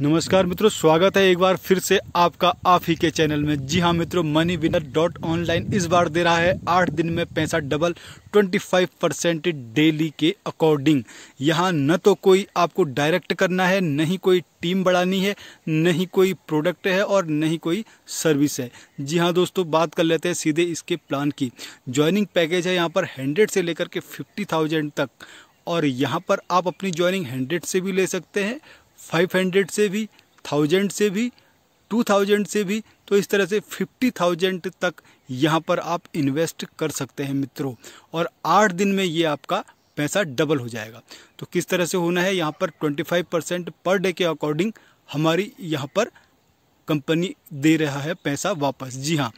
नमस्कार मित्रों स्वागत है एक बार फिर से आपका आप ही के चैनल में जी हाँ मित्रों मनी विनर डॉट ऑनलाइन इस बार दे रहा है आठ दिन में पैसा double twenty five percent daily के अकॉर्डिंग यहाँ न तो कोई आपको डायरेक्ट करना है न ही कोई टीम बढ़ानी है न ही कोई प्रोडक्ट है और न ही कोई सर्विस है जी हाँ दोस्तों बात कर लेते हैं सीधे इसके प्लान की ज्वाइनिंग पैकेज है यहाँ पर हंड्रेड से लेकर के फिफ्टी थाउजेंड तक और यहाँ पर आप अपनी ज्वाइनिंग हंड्रेड से भी ले सकते हैं फाइव हंड्रेड से भी थाउजेंड से भी टू थाउजेंड से भी तो इस तरह से फिफ्टी थाउजेंड तक यहाँ पर आप इन्वेस्ट कर सकते हैं मित्रों और आठ दिन में ये आपका पैसा डबल हो जाएगा तो किस तरह से होना है यहाँ पर twenty five percent per day के अकॉर्डिंग हमारी यहाँ पर कंपनी दे रहा है पैसा वापस जी हाँ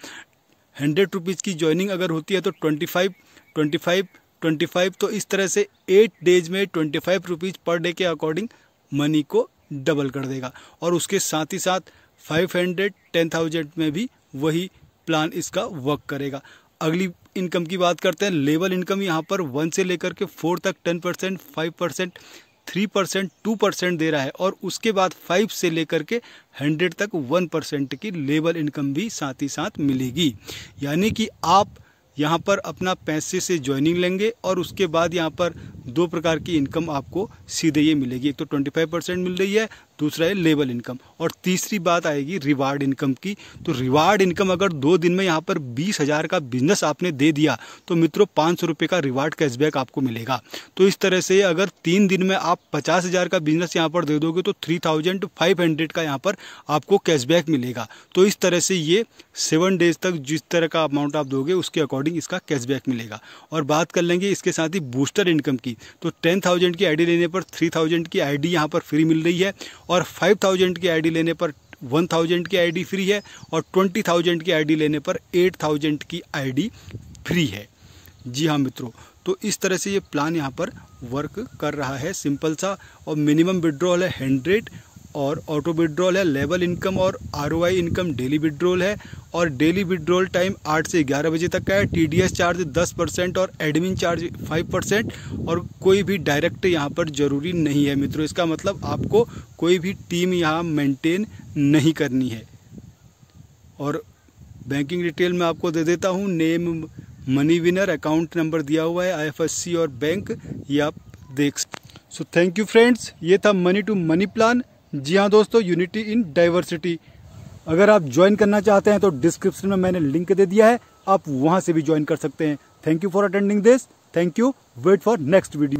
हंड्रेड रुपीज़ की ज्वाइनिंग अगर होती है तो twenty five twenty five twenty five तो इस तरह से एट डेज में twenty five rupees per day के अकॉर्डिंग मनी को डबल कर देगा और उसके साथ ही साथ फाइव हंड्रेड टेन थाउजेंड में भी वही प्लान इसका वर्क करेगा अगली इनकम की बात करते हैं लेवल इनकम यहाँ पर वन से लेकर के फोर तक ten percent five percent three percent two percent दे रहा है और उसके बाद फाइव से लेकर के हंड्रेड तक वन परसेंट की लेवल इनकम भी साथ ही साथ मिलेगी यानी कि आप यहाँ पर अपना पैसे से ज्वाइनिंग लेंगे और उसके बाद यहाँ पर दो प्रकार की इनकम आपको सीधे ये मिलेगी एक तो 25 परसेंट मिल रही है दूसरा है लेबल इनकम और तीसरी बात आएगी रिवार्ड इनकम की तो रिवार्ड इनकम अगर दो दिन में यहाँ पर बीस हज़ार का बिजनेस आपने दे दिया तो मित्रों पाँच सौ रुपये का रिवार्ड कैशबैक आपको मिलेगा तो इस तरह से अगर तीन दिन में आप पचास हज़ार का बिजनेस यहाँ पर दे दोगे तो थ्री थाउजेंड फाइव हंड्रेड का यहाँ पर आपको कैशबैक मिलेगा तो इस तरह से ये सेवन डेज तक जिस तरह का अमाउंट आप दोगे उसके अकॉर्डिंग अकॉर्डिंग इसका कैशबैक मिलेगा और बात कर लेंगे इसके साथ ही बूस्टर इनकम की तो टेन थाउजेंड की आईडी लेने पर थ्री थाउजेंड की आईडी यहाँ पर फ्री मिल रही है और फाइव थाउजेंड की आईडी लेने पर वन थाउजेंड की आईडी फ्री है और ट्वेंटी थाउजेंड की आईडी लेने पर एट थाउजेंड की आईडी फ्री है जी हाँ मित्रों तो इस तरह से ये प्लान यहाँ पर वर्क कर रहा है सिंपल सा और मिनिमम विड्रॉल है हंड्रेड और ऑटो विड्रॉल है लेवल इनकम और आर इनकम डेली विड्रॉल है और डेली विड्रॉल टाइम आठ से ग्यारह बजे तक का है टीडीएस चार्ज दस परसेंट और एडमिन चार्ज फाइव परसेंट और कोई भी डायरेक्ट यहाँ पर ज़रूरी नहीं है मित्रों इसका मतलब आपको कोई भी टीम यहाँ मेंटेन नहीं करनी है और बैंकिंग डिटेल मैं आपको दे देता हूँ name money winner account number दिया हुआ है आई और बैंक ये आप देख सो थैंक यू फ्रेंड्स ये था मनी टू मनी प्लान जी हाँ दोस्तों यूनिटी इन डाइवर्सिटी अगर आप ज्वाइन करना चाहते हैं तो डिस्क्रिप्शन में मैंने लिंक दे दिया है आप वहां से भी ज्वाइन कर सकते हैं thank you for attending this thank you wait for next video